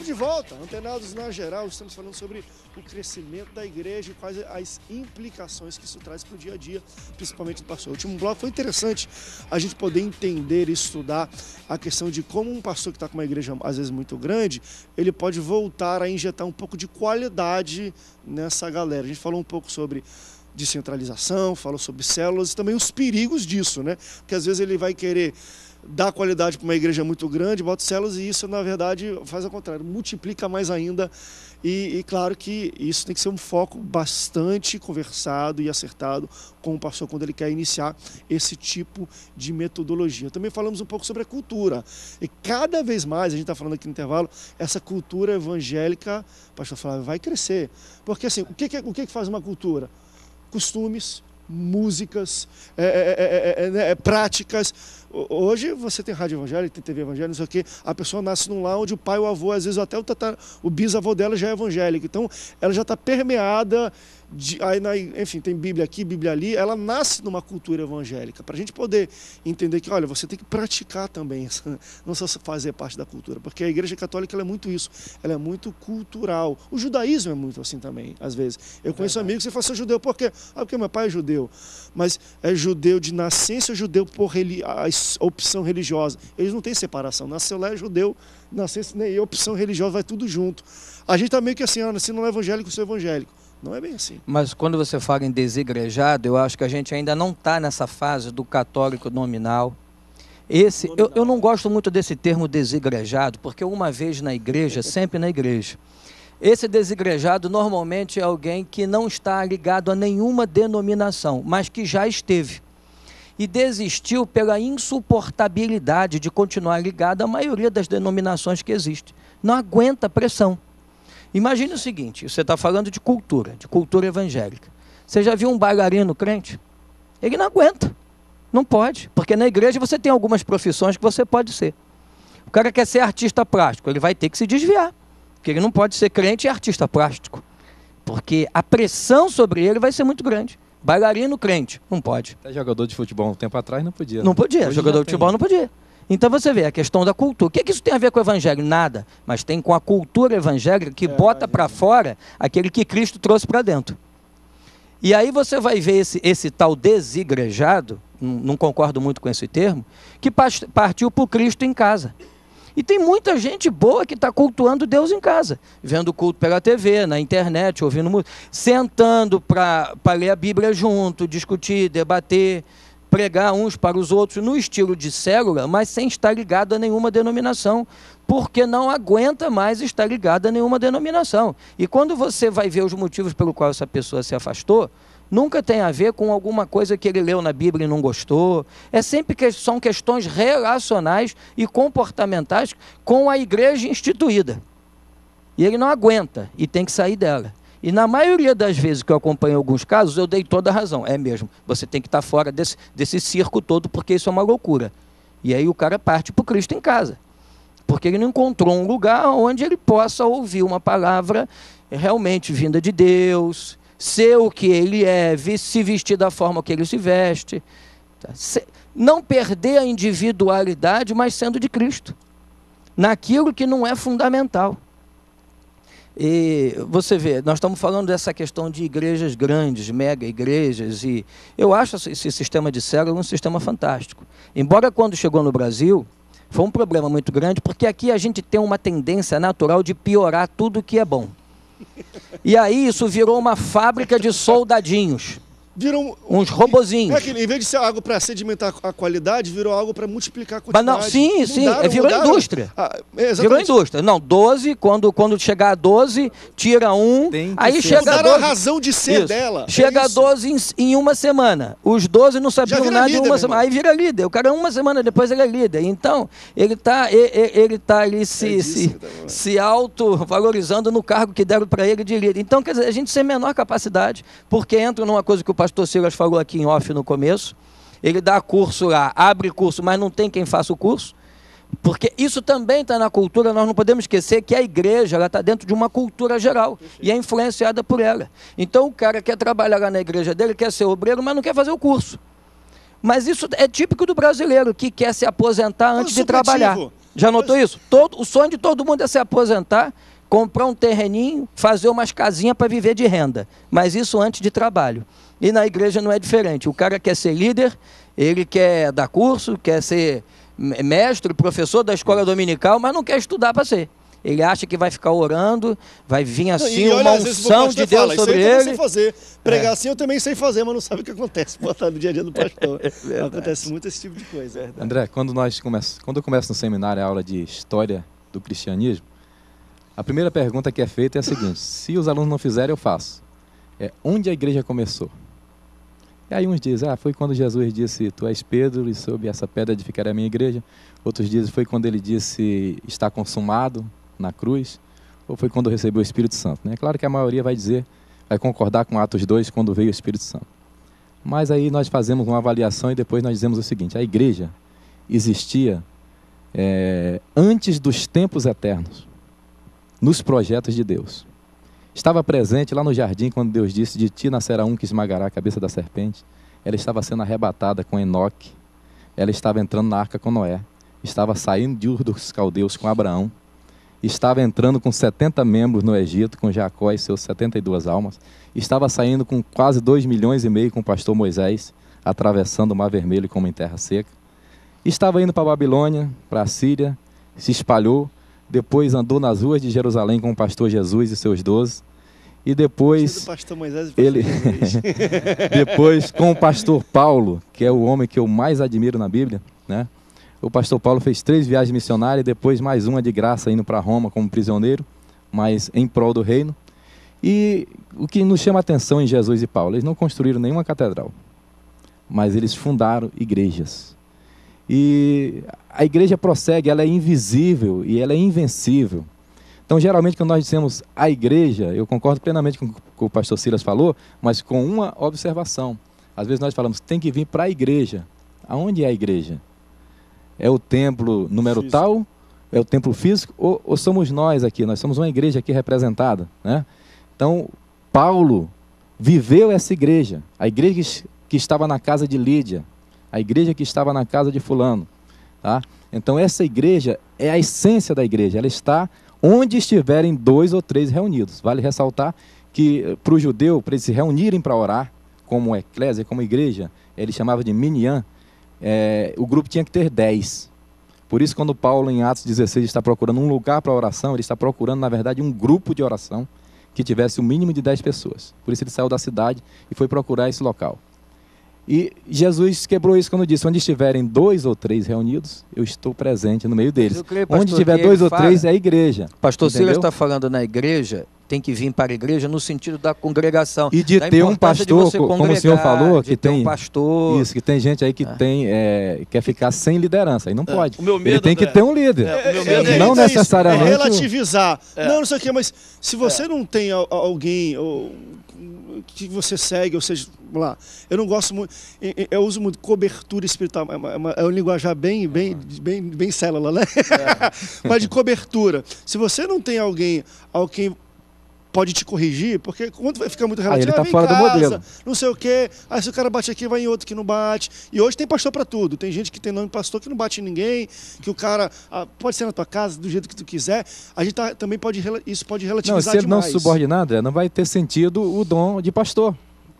Estamos de volta, antenados na geral, estamos falando sobre o crescimento da igreja e quais as implicações que isso traz para o dia a dia, principalmente do pastor. O último bloco foi interessante a gente poder entender e estudar a questão de como um pastor que está com uma igreja às vezes muito grande, ele pode voltar a injetar um pouco de qualidade nessa galera. A gente falou um pouco sobre descentralização, falou sobre células e também os perigos disso, né? Porque às vezes ele vai querer dá qualidade para uma igreja muito grande, Botcelos, e isso, na verdade, faz ao contrário, multiplica mais ainda. E, e, claro que isso tem que ser um foco bastante conversado e acertado com o pastor quando ele quer iniciar esse tipo de metodologia. Também falamos um pouco sobre a cultura. E cada vez mais, a gente está falando aqui no intervalo, essa cultura evangélica, pastor Flávio, vai crescer. Porque assim, o que, que, é, o que, que faz uma cultura? Costumes, músicas, é, é, é, práticas. Hoje você tem rádio evangélica, tem TV evangélica, não sei o quê. A pessoa nasce num lar onde o pai, o avô, às vezes até o, tatar, o bisavô dela já é evangélico. Então ela já está permeada de, aí na, enfim, tem Bíblia aqui, Bíblia ali, ela nasce numa cultura evangélica. Para a gente poder entender que, olha, você tem que praticar também, não só fazer parte da cultura, porque a Igreja Católica é muito isso, ela é muito cultural. O judaísmo é muito assim também, às vezes. Eu é conheço amigos que falam, sou judeu por quê? Ah, porque meu pai é judeu. Mas é judeu de nascença ou é judeu por a opção religiosa? Eles não têm separação. Nasceu lá é judeu, nascença nem opção religiosa, vai tudo junto. A gente está meio que assim, ah, se não é evangélico, sou evangélico não é bem assim. Mas quando você fala em desigrejado, eu acho que a gente ainda não está nessa fase do católico nominal. Esse, nominal. Eu, eu não gosto muito desse termo desigrejado, porque uma vez na igreja, sempre na igreja. Esse desigrejado normalmente é alguém que não está ligado a nenhuma denominação, mas que já esteve. E desistiu pela insuportabilidade de continuar ligado à maioria das denominações que existem. Não aguenta pressão. Imagine o seguinte: você está falando de cultura, de cultura evangélica. Você já viu um bailarino crente? Ele não aguenta. Não pode. Porque na igreja você tem algumas profissões que você pode ser. O cara quer ser artista plástico, ele vai ter que se desviar. Porque ele não pode ser crente e artista plástico. Porque a pressão sobre ele vai ser muito grande. Bailarino crente, não pode. Até jogador de futebol um tempo atrás não podia. Né? Não podia, Hoje jogador de futebol não podia. Então você vê a questão da cultura. O que, é que isso tem a ver com o evangelho? Nada. Mas tem com a cultura evangélica que é, bota para fora aquele que Cristo trouxe para dentro. E aí você vai ver esse, esse tal desigrejado, não concordo muito com esse termo, que partiu para o Cristo em casa. E tem muita gente boa que está cultuando Deus em casa, vendo culto pela TV, na internet, ouvindo música, sentando para ler a Bíblia junto, discutir, debater pregar uns para os outros no estilo de célula, mas sem estar ligado a nenhuma denominação, porque não aguenta mais estar ligado a nenhuma denominação. E quando você vai ver os motivos pelo qual essa pessoa se afastou, nunca tem a ver com alguma coisa que ele leu na Bíblia e não gostou. É sempre que são questões relacionais e comportamentais com a igreja instituída. E ele não aguenta e tem que sair dela. E na maioria das vezes que eu acompanho alguns casos, eu dei toda a razão. É mesmo, você tem que estar tá fora desse, desse circo todo, porque isso é uma loucura. E aí o cara parte para o Cristo em casa. Porque ele não encontrou um lugar onde ele possa ouvir uma palavra realmente vinda de Deus, ser o que ele é, se vestir da forma que ele se veste. Tá? Não perder a individualidade, mas sendo de Cristo. Naquilo que não é fundamental. E você vê, nós estamos falando dessa questão de igrejas grandes, mega igrejas, e eu acho esse sistema de célula um sistema fantástico. Embora quando chegou no Brasil, foi um problema muito grande, porque aqui a gente tem uma tendência natural de piorar tudo que é bom. E aí isso virou uma fábrica de soldadinhos viram uns robozinhos. É que, em vez de ser algo para sedimentar a qualidade, virou algo para multiplicar a quantidade. Mas não, sim, sim, é, virou mudaram. indústria. Ah, é, virou indústria. Não, 12, quando, quando chegar a 12, tira um, aí ser. chega mudaram a 12. a razão de ser isso. dela. É chega é a 12 em, em, uma semana. Os 12 não sabiam nada líder, em uma semana. Aí vira líder. O cara uma semana depois ele é líder. Então, ele está ele, ele, tá, se, é se, tá se auto-valorizando no cargo que deram para ele de líder. Então, quer dizer, a gente tem menor capacidade, porque entra numa coisa que o pastor pastor Silas falou aqui em off no começo. Ele dá curso lá, abre curso, mas não tem quem faça o curso. Porque isso também está na cultura, nós não podemos esquecer que a igreja está dentro de uma cultura geral e é influenciada por ela. Então o cara quer trabalhar lá na igreja dele, quer ser obreiro, mas não quer fazer o curso. Mas isso é típico do brasileiro que quer se aposentar antes de trabalhar. Já notou isso? Todo, o sonho de todo mundo é se aposentar, comprar um terreninho, fazer umas casinhas para viver de renda. Mas isso antes de trabalho. E na igreja não é diferente. O cara quer ser líder, ele quer dar curso, quer ser mestre, professor da escola dominical, mas não quer estudar para ser. Ele acha que vai ficar orando, vai vir assim e uma olha, unção de Deus fala, sobre isso ele. Eu fazer. Pregar é. assim eu também sei fazer, mas não sabe o que acontece. no dia a dia do é pastor. É acontece muito esse tipo de coisa. É André, quando nós começa, quando eu começo no seminário a aula de história do cristianismo, a primeira pergunta que é feita é a seguinte: se os alunos não fizerem, eu faço. É onde a igreja começou? E aí uns dizem, ah, foi quando Jesus disse, tu és Pedro e sob essa pedra edificarei a minha igreja. Outros dizem, foi quando ele disse, está consumado na cruz. Ou foi quando recebeu o Espírito Santo. É claro que a maioria vai dizer, vai concordar com Atos 2, quando veio o Espírito Santo. Mas aí nós fazemos uma avaliação e depois nós dizemos o seguinte, a igreja existia é, antes dos tempos eternos, nos projetos de Deus. Estava presente lá no jardim quando Deus disse: De ti nascerá um que esmagará a cabeça da serpente. Ela estava sendo arrebatada com Enoque. Ela estava entrando na arca com Noé. Estava saindo de Ur dos Caldeus com Abraão. Estava entrando com 70 membros no Egito, com Jacó e seus 72 almas. Estava saindo com quase 2 milhões e meio com o pastor Moisés, atravessando o Mar Vermelho como em terra seca. Estava indo para a Babilônia, para a Síria, se espalhou depois andou nas ruas de Jerusalém com o pastor Jesus e seus doze, e depois ele depois com o pastor Paulo, que é o homem que eu mais admiro na Bíblia, né? O pastor Paulo fez três viagens missionárias, depois mais uma de graça indo para Roma como prisioneiro, mas em prol do reino. E o que nos chama a atenção em Jesus e Paulo, eles não construíram nenhuma catedral, mas eles fundaram igrejas. E a igreja prossegue, ela é invisível e ela é invencível. Então, geralmente, quando nós dizemos a igreja, eu concordo plenamente com o que o pastor Silas falou, mas com uma observação. Às vezes nós falamos, tem que vir para a igreja. Aonde é a igreja? É o templo número físico. tal? É o templo físico? Ou, ou, somos nós aqui? Nós somos uma igreja aqui representada. Né? Então, Paulo viveu essa igreja, a igreja que estava na casa de Lídia, a igreja que estava na casa de fulano. Tá? Então essa igreja é a essência da igreja, ela está onde estiverem dois ou três reunidos. Vale ressaltar que eh, para o judeu, para eles se reunirem para orar, como eclésia, como igreja, ele chamava de minyan, é, o grupo tinha que ter dez. Por isso, quando Paulo, em Atos 16, está procurando um lugar para oração, ele está procurando, na verdade, um grupo de oração que tivesse o um mínimo de dez pessoas. Por isso ele saiu da cidade e foi procurar esse local. E Jesus quebrou isso quando disse: onde estiverem dois ou três reunidos, eu estou presente no meio deles. Creio, pastor, onde tiver dois ou fala, três é a igreja. Pastor entendeu? Silas está falando na igreja, tem que vir para a igreja no sentido da congregação. E de ter um pastor, como o senhor falou, que tem um pastor. Isso, que tem gente aí que ah. tem, é, quer ficar sem liderança. E não é, pode. Medo, Ele tem que é- ter um líder. É, não é necessariamente. Isso, é relativizar. Não, não sei o quê, mas se você não tem alguém, ou que você segue, ou seja, lá. Eu não gosto muito, eu uso muito cobertura espiritual, é, é, uma, é um linguajar bem, bem, bem, bem célula, né? É. Mas de cobertura. Se você não tem alguém ao quem pode te corrigir, porque quando vai ficar muito relativo, aí ele tá ah, fora casa, do modelo. não sei o quê, aí se o cara bate aqui, vai em outro que não bate. E hoje tem pastor para tudo. Tem gente que tem nome pastor que não bate em ninguém, que o cara ah, pode ser na tua casa do jeito que tu quiser. A gente tá, também pode isso pode relativizar não, se ele demais. não subordinado, é, não vai ter sentido o dom de pastor.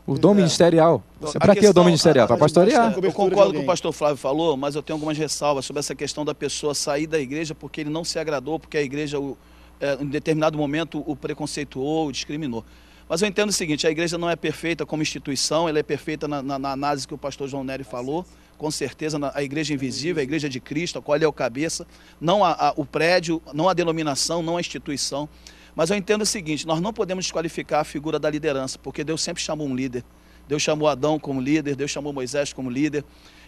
O dom é. ministerial. É para que o dom ministerial? Para pastorear. Eu é concordo com o que o pastor Flávio falou, mas eu tenho algumas ressalvas sobre essa questão da pessoa sair da igreja porque ele não se agradou, porque a igreja o é, em determinado momento o preconceituou, o discriminou. Mas eu entendo o seguinte, a igreja não é perfeita como instituição, ela é perfeita na, na, na análise que o pastor João Nery falou, com certeza a igreja é invisível, a igreja é de Cristo, a qual ele é o cabeça, não a, a, o prédio, não a denominação, não a instituição. Mas eu entendo o seguinte, nós não podemos desqualificar a figura da liderança, porque Deus sempre chamou um líder. Deus chamou Adão como líder, Deus chamou Moisés como líder.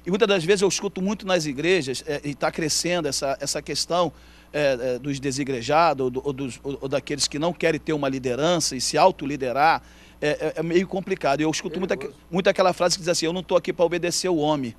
E muitas das vezes eu escuto muito nas igrejas, é, e está crescendo essa, essa questão, é, é, dos desigrejados ou, do, ou, dos, ou, ou, daqueles que não querem ter uma liderança e se autoliderar, é, é, é meio complicado. Eu escuto muito, muito aquela frase que diz assim, eu não estou aqui para obedecer o homem.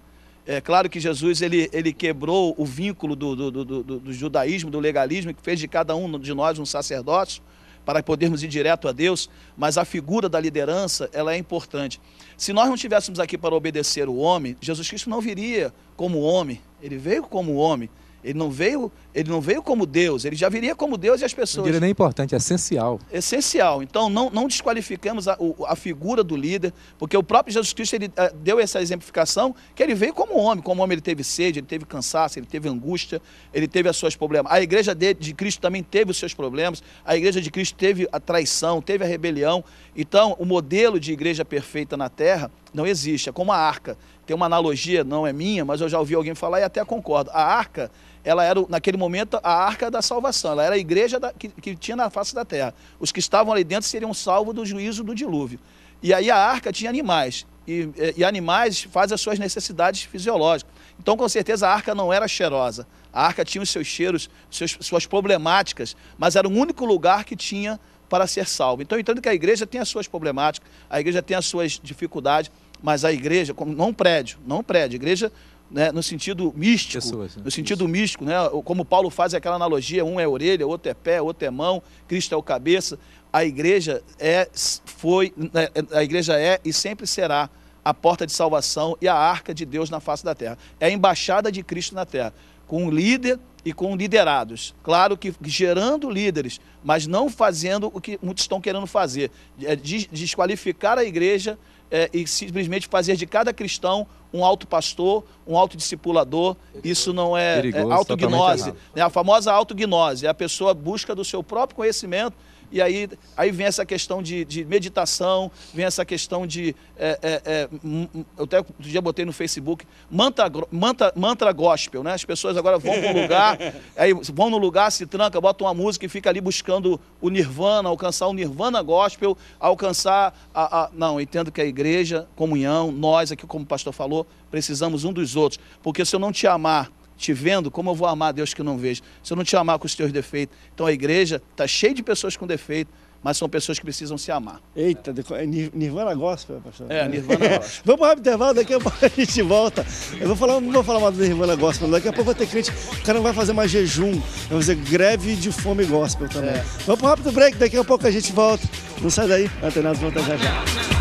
É claro que Jesus ele, ele quebrou o vínculo do, do, do, do, judaísmo, do legalismo, que fez de cada um de nós um sacerdote, para podermos ir direto a Deus, mas a figura da liderança ela é importante. Se nós não estivéssemos aqui para obedecer o homem, Jesus Cristo não viria como homem, ele veio como homem, ele não veio, ele não veio como Deus, ele já viria como Deus e as pessoas. Ele não é importante, é essencial. Essencial. Então não, não desqualificamos a, a figura do líder, porque o próprio Jesus Cristo ele eh, deu essa exemplificação que ele veio como homem, como homem ele teve sede, ele teve cansaço, ele teve angústia, ele teve as suas problemas. A igreja de, de Cristo também teve os seus problemas. A igreja de Cristo teve a traição, teve a rebelião. Então o modelo de igreja perfeita na Terra não existe. É como a arca. Tem uma analogia, não é minha, mas eu já ouvi alguém falar e até concordo. A arca ela era, naquele momento, a arca da salvação, ela era a igreja da, que, que tinha na face da terra. Os que estavam ali dentro seriam salvos do juízo do dilúvio. E aí a arca tinha animais, e, eh, e, animais fazem as suas necessidades fisiológicas. Então, com certeza, a arca não era cheirosa. A arca tinha os seus cheiros, seus, suas problemáticas, mas era o único lugar que tinha para ser salvo. Então, entendo que a igreja tem as suas problemáticas, a igreja tem as suas dificuldades, mas a igreja, não um prédio, não um prédio, a igreja né, no sentido místico, Pessoas, né? no sentido Isso. místico, né, como Paulo faz aquela analogia, um é orelha, outro é pé, outro é mão, Cristo é o cabeça. A igreja é, foi, né, a igreja é e sempre será a porta de salvação e a arca de Deus na face da terra. É a embaixada de Cristo na terra, com um líder e com liderados. Claro que gerando líderes, mas não fazendo o que muitos estão querendo fazer, é, desqualificar a igreja é, e simplesmente fazer de cada cristão um autopastor, um autodiscipulador. Isso não é, é Perigoso, é autognose. Né? A famosa autognose. É a pessoa busca do seu próprio conhecimento e aí, aí vem essa questão de, de meditação, vem essa questão de. É, é, é, eu até outro dia botei no Facebook, mantra mantra mantra gospel, né? As pessoas agora vão para um lugar, aí vão no lugar, se tranca, botam uma música e fica ali buscando o nirvana, alcançar o nirvana gospel, alcançar a. a não, entendo que a igreja, comunhão, nós aqui, como o pastor falou, precisamos um dos outros. Porque se eu não te amar, te vendo, como eu vou amar Deus que não vejo? Se eu não te amar com os teus defeitos. Então a igreja está cheia de pessoas com defeito, mas são pessoas que precisam se amar. Eita, é Nirvana gospel, pastor. É, Nirvana gospel. Vamos para o intervalo, daqui a pouco a gente volta. Eu vou falar, não vou falar mais do Nirvana gospel, daqui a pouco vai ter crente, o cara não vai fazer mais jejum, vai fazer greve de fome gospel também. É. Vamos para o rápido break, daqui a pouco a gente volta. Não sai daí, Antenados volta já já.